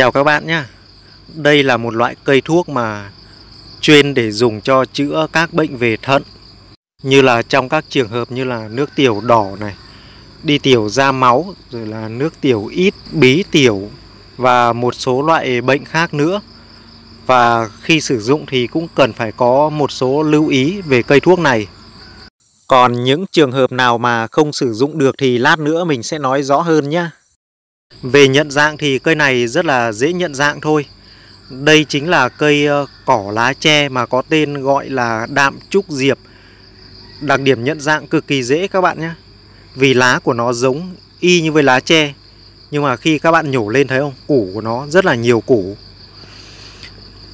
Chào các bạn nhé Đây là một loại cây thuốc mà chuyên để dùng cho chữa các bệnh về thận Như là trong các trường hợp như là nước tiểu đỏ này Đi tiểu ra máu Rồi là nước tiểu ít, bí tiểu Và một số loại bệnh khác nữa Và khi sử dụng thì cũng cần phải có một số lưu ý về cây thuốc này Còn những trường hợp nào mà không sử dụng được thì lát nữa mình sẽ nói rõ hơn nhé về nhận dạng thì cây này rất là dễ nhận dạng thôi. Đây chính là cây ờ, cỏ lá tre mà có tên gọi là đạm trúc diệp. Đặc điểm nhận dạng cực kỳ dễ các bạn nhé. Vì lá của nó giống y như với lá tre. Nhưng mà khi các bạn nhổ lên thấy không? Củ của nó rất là nhiều củ.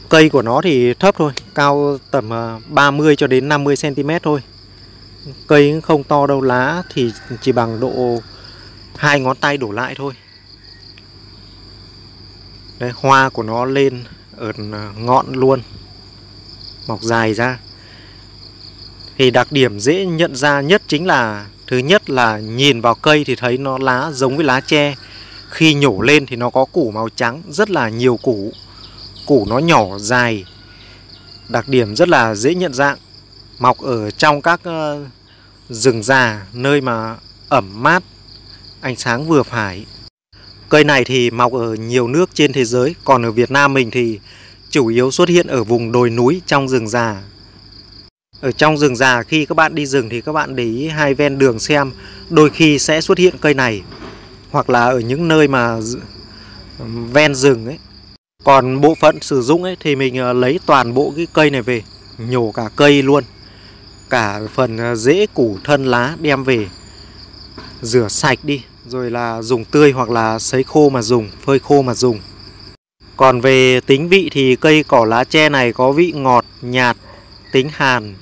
Cây của nó thì thấp thôi, cao tầm 30 ờ, cho đến 50 cm thôi. Cây không to đâu, lá thì chỉ bằng độ hai ngón tay đổ lại thôi. Đấy, hoa của nó lên ở à, ngọn luôn mọc dài ra thì đặc điểm dễ nhận ra nhất chính là thứ nhất là nhìn vào cây thì thấy nó lá giống với lá tre khi nhổ lên thì nó có củ màu trắng rất là nhiều củ củ nó nhỏ dài đặc điểm rất là dễ nhận dạng mọc ở trong các ờ, rừng già nơi mà ẩm mát ánh sáng vừa phải Cây này thì mọc ở nhiều nước trên thế giới, còn ở Việt Nam mình thì chủ yếu xuất hiện ở vùng đồi núi trong rừng già. Ở trong rừng già khi các bạn đi rừng thì các bạn để ý hai ven đường xem đôi khi sẽ xuất hiện cây này hoặc là ở những nơi mà ven rừng ấy. Còn bộ phận sử dụng ấy thì mình ờ, lấy toàn bộ cái cây này về, nhổ cả cây luôn. Cả phần ờ, rễ củ thân lá đem về rửa sạch đi rồi là dùng tươi hoặc là sấy khô mà dùng, phơi khô mà dùng. Còn về tính vị thì cây cỏ lá tre này có vị ngọt, nhạt, tính hàn,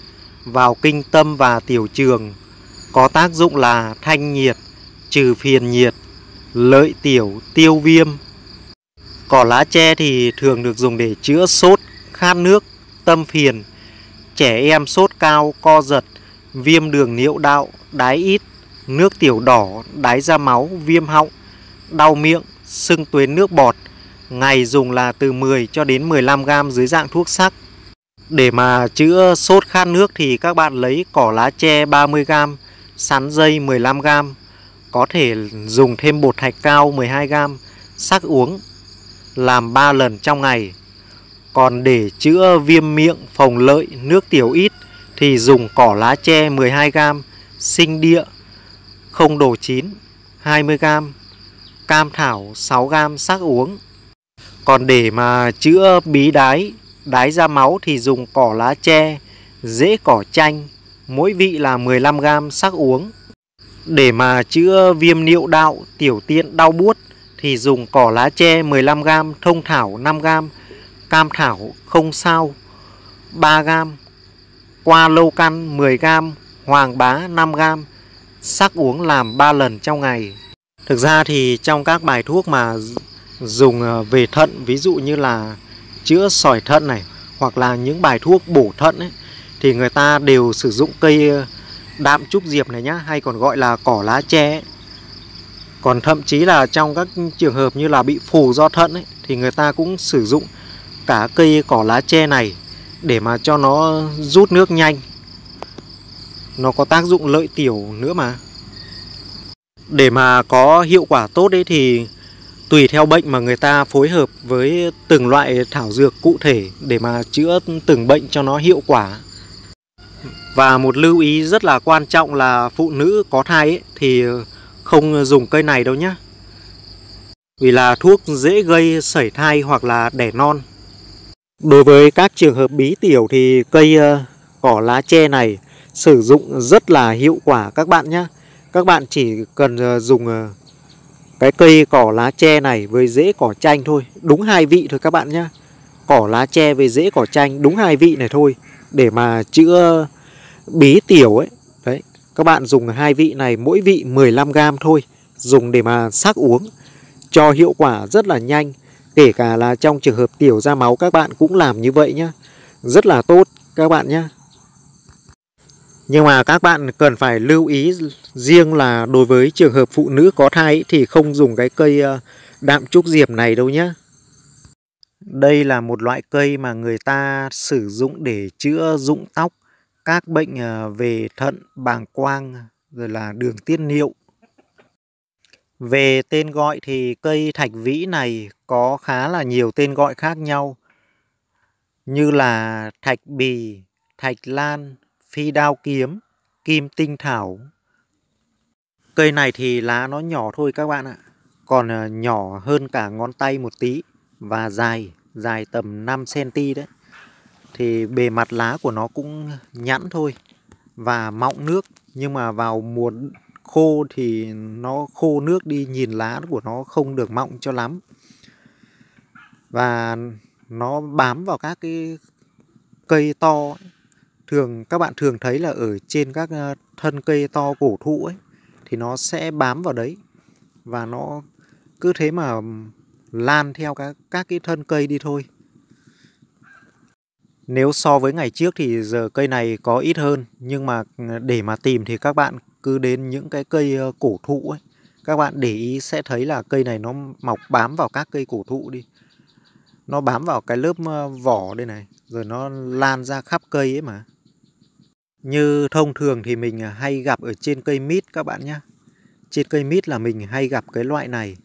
vào kinh tâm và tiểu trường, có tác dụng là thanh nhiệt, trừ phiền nhiệt, lợi tiểu, tiêu viêm. Cỏ lá tre thì thường được dùng để chữa sốt, khát nước, tâm phiền, trẻ em sốt cao, co giật, viêm đường niệu đạo, đái ít, nước tiểu đỏ, đái ra máu, viêm họng, đau miệng, sưng tuyến nước bọt. Ngày dùng là từ 10 cho đến 15 gram dưới dạng thuốc sắc. Để mà chữa sốt khát nước thì các bạn lấy cỏ lá tre 30 gram, sắn dây 15 gram, có thể dùng thêm bột thạch cao 12 gram, sắc uống làm 3 lần trong ngày. Còn để chữa viêm miệng, phòng lợi, nước tiểu ít thì dùng cỏ lá tre 12 gram, sinh địa không đồ chín 20g Cam thảo 6g sắc uống Còn để mà chữa bí đái Đái ra máu thì dùng cỏ lá tre Dễ cỏ chanh Mỗi vị là 15g sắc uống Để mà chữa viêm niệu đạo Tiểu tiện đau buốt Thì dùng cỏ lá tre 15g Thông thảo 5g Cam thảo không sao 3g Qua lâu căn 10g Hoàng bá 5g sắc uống làm 3 lần trong ngày. Thực ra thì trong các bài thuốc mà dùng ờ, về thận ví dụ như là chữa sỏi thận này hoặc là những bài thuốc bổ thận ấy thì người ta đều sử dụng cây ờ, đạm trúc diệp này nhá hay còn gọi là cỏ lá tre Còn thậm chí là trong các trường hợp như là bị phù do thận ấy thì người ta cũng sử dụng cả cây cỏ lá tre này để mà cho nó rút nước nhanh nó có tác dụng lợi tiểu nữa mà để mà có hiệu quả tốt đấy thì tùy theo bệnh mà người ta phối hợp với từng loại thảo dược cụ thể để mà chữa từng bệnh cho nó hiệu quả và một lưu ý rất là quan trọng là phụ nữ có thai ấy, thì không dùng cây này đâu nhé vì là thuốc dễ gây sẩy thai hoặc là đẻ non đối với các trường hợp bí tiểu thì cây ờ, cỏ lá tre này sử dụng rất là hiệu quả các bạn nhé các bạn chỉ cần ờ, dùng ờ, cái cây cỏ lá tre này với rễ cỏ chanh thôi đúng hai vị thôi các bạn nhé cỏ lá tre với rễ cỏ chanh đúng hai vị này thôi để mà chữa bí tiểu ấy đấy các bạn dùng hai vị này mỗi vị 15 gram thôi dùng để mà sắc uống cho hiệu quả rất là nhanh kể cả là trong trường hợp tiểu ra máu các bạn cũng làm như vậy nhá rất là tốt các bạn nhá nhưng mà các bạn cần phải lưu ý riêng là đối với trường hợp phụ nữ có thai thì không dùng cái cây ờ, đạm trúc diệp này đâu nhé. Đây là một loại cây mà người ta sử dụng để chữa rụng tóc, các bệnh ờ, về thận, bàng quang, rồi là đường tiết niệu. Về tên gọi thì cây thạch vĩ này có khá là nhiều tên gọi khác nhau như là thạch bì, thạch lan, phi đao kiếm, kim tinh thảo. Cây này thì lá nó nhỏ thôi các bạn ạ. Còn ờ, nhỏ hơn cả ngón tay một tí và dài, dài tầm 5cm đấy. Thì bề mặt lá của nó cũng nhẵn thôi và mọng nước. Nhưng mà vào mùa khô thì nó khô nước đi nhìn lá của nó không được mọng cho lắm. Và nó bám vào các cái cây to ấy thường các bạn thường thấy là ở trên các ờ, thân cây to cổ thụ ấy thì nó sẽ bám vào đấy và nó cứ thế mà lan theo các các cái thân cây đi thôi. Nếu so với ngày trước thì giờ cây này có ít hơn nhưng mà ờ, để mà tìm thì các bạn cứ đến những cái cây ờ, cổ thụ ấy, các bạn để ý sẽ thấy là cây này nó mọc bám vào các cây cổ thụ đi. Nó bám vào cái lớp vỏ đây này, rồi nó lan ra khắp cây ấy mà. Như thông thường thì mình hay gặp ở trên cây mít các bạn nhé. Trên cây mít là mình hay gặp cái loại này.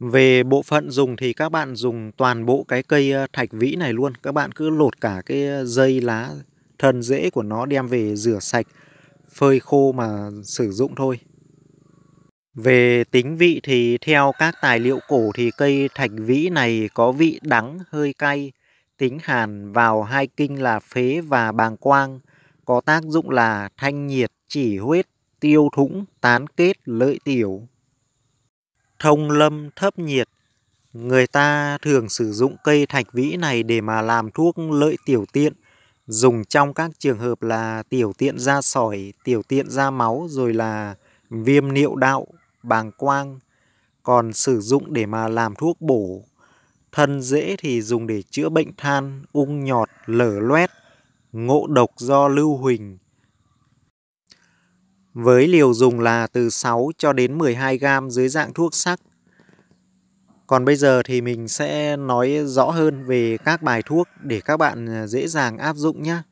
Về bộ phận dùng thì các bạn dùng toàn bộ cái cây ờ, thạch vĩ này luôn. Các bạn cứ lột cả cái ờ, dây lá thân rễ của nó đem về rửa sạch, phơi khô mà sử dụng thôi. Về tính vị thì theo các tài liệu cổ thì cây thạch vĩ này có vị đắng, hơi cay, tính hàn vào hai kinh là phế và bàng quang có tác dụng là thanh nhiệt, chỉ huyết, tiêu thũng, tán kết, lợi tiểu. Thông lâm thấp nhiệt Người ta thường sử dụng cây thạch vĩ này để mà làm thuốc lợi tiểu tiện, dùng trong các trường hợp là tiểu tiện ra sỏi, tiểu tiện ra máu, rồi là viêm niệu đạo, bàng quang, còn sử dụng để mà làm thuốc bổ. Thân dễ thì dùng để chữa bệnh than, ung nhọt, lở loét, ngộ độc do lưu huỳnh. Với liều dùng là từ 6 cho đến 12 gram dưới dạng thuốc sắc. Còn bây giờ thì mình sẽ nói rõ hơn về các bài thuốc để các bạn à, dễ dàng áp dụng nhé.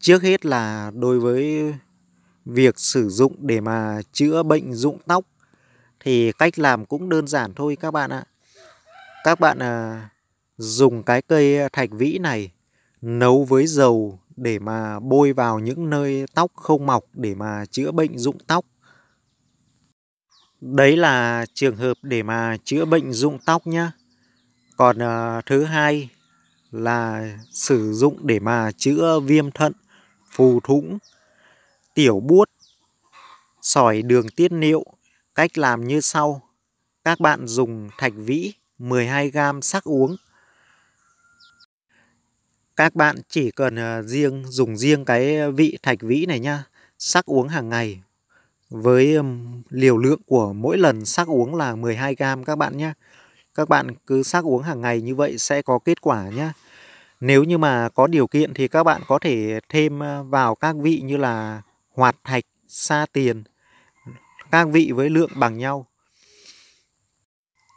Trước hết là đối với việc sử dụng để mà chữa bệnh rụng tóc thì cách làm cũng đơn giản thôi các bạn ạ. Các bạn à, dùng cái cây thạch vĩ này nấu với dầu để mà bôi vào những nơi tóc không mọc để mà chữa bệnh rụng tóc. Đấy là trường hợp để mà chữa bệnh rụng tóc nhá. Còn uh, thứ hai là sử dụng để mà chữa viêm thận, phù thủng, tiểu buốt, sỏi đường tiết niệu. Cách làm như sau. Các bạn dùng thạch vĩ 12g sắc uống các bạn chỉ cần ờ, riêng dùng riêng cái ờ, vị thạch vĩ này nhá, sắc uống hàng ngày với liều lượng của mỗi lần sắc uống là 12 gram các bạn nhé. Các bạn cứ sắc uống hàng ngày như vậy sẽ có kết quả nhé. Nếu như mà có điều kiện thì các bạn có thể thêm ờ, vào các vị như là hoạt thạch, sa tiền, các vị với lượng bằng nhau.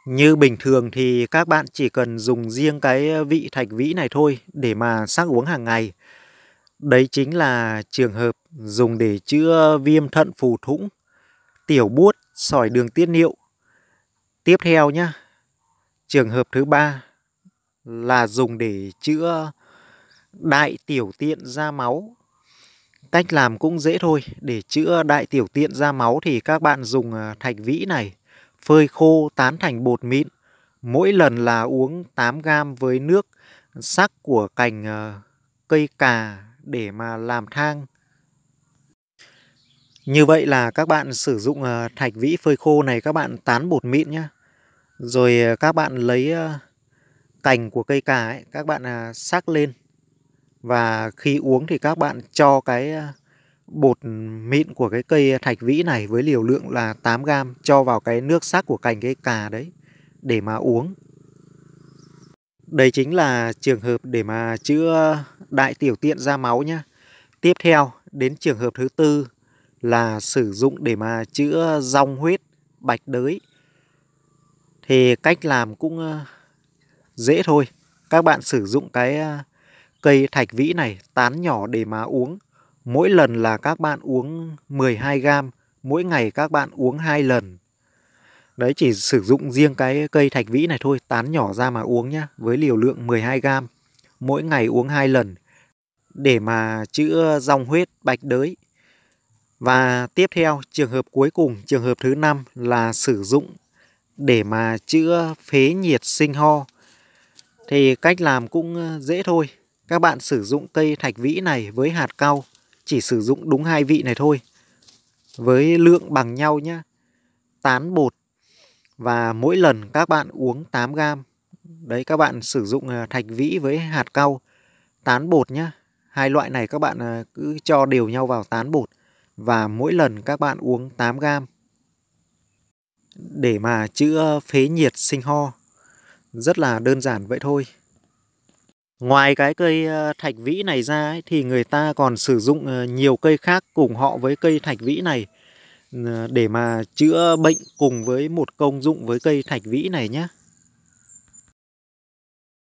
Như bình thường thì các bạn chỉ cần dùng riêng cái vị thạch vĩ này thôi để mà sắc uống hàng ngày. Đấy chính là trường hợp dùng để chữa viêm thận phù thủng, tiểu buốt, sỏi đường tiết niệu. Tiếp theo nhé, trường hợp thứ ba là dùng để chữa đại tiểu tiện ra máu. Cách làm cũng dễ thôi, để chữa đại tiểu tiện ra máu thì các bạn dùng ờ, thạch vĩ này phơi khô tán thành bột mịn. Mỗi lần là uống 8 gram với nước sắc của cành ờ, cây cà để mà làm thang. Như vậy là các bạn sử dụng ờ, thạch vĩ phơi khô này các bạn tán bột mịn nhé. Rồi ờ, các bạn lấy cành của cây cà ấy, các bạn sắc lên. Và khi uống thì các bạn cho cái bột mịn của cái cây thạch vĩ này với liều lượng là 8 gram cho vào cái nước sắc của cành cái cà đấy để mà uống. Đây chính là trường hợp để mà chữa đại tiểu tiện ra máu nhé. Tiếp theo đến trường hợp thứ tư là sử dụng để mà chữa rong huyết bạch đới. Thì cách làm cũng ờ, dễ thôi. Các bạn sử dụng cái ờ, cây thạch vĩ này tán nhỏ để mà uống Mỗi lần là các bạn uống 12 gram, mỗi ngày các bạn uống hai lần. Đấy chỉ sử dụng riêng cái cây thạch vĩ này thôi, tán nhỏ ra mà uống nhá, với liều lượng 12 gram. Mỗi ngày uống hai lần để mà chữa rong huyết bạch đới. Và tiếp theo, trường hợp cuối cùng, trường hợp thứ năm là sử dụng để mà chữa phế nhiệt sinh ho. Thì cách làm cũng ờ, dễ thôi. Các bạn sử dụng cây thạch vĩ này với hạt cau chỉ sử dụng đúng hai vị này thôi với lượng bằng nhau nhé tán bột và mỗi lần các bạn uống 8 gram đấy các bạn sử dụng à, thạch vĩ với hạt cau tán bột nhé hai loại này các bạn à, cứ cho đều nhau vào tán bột và mỗi lần các bạn uống 8 gram để mà chữa phế nhiệt sinh ho rất là đơn giản vậy thôi Ngoài cái cây ờ, thạch vĩ này ra ấy, thì người ta còn sử dụng ờ, nhiều cây khác cùng họ với cây thạch vĩ này ờ, để mà chữa bệnh cùng với một công dụng với cây thạch vĩ này nhé.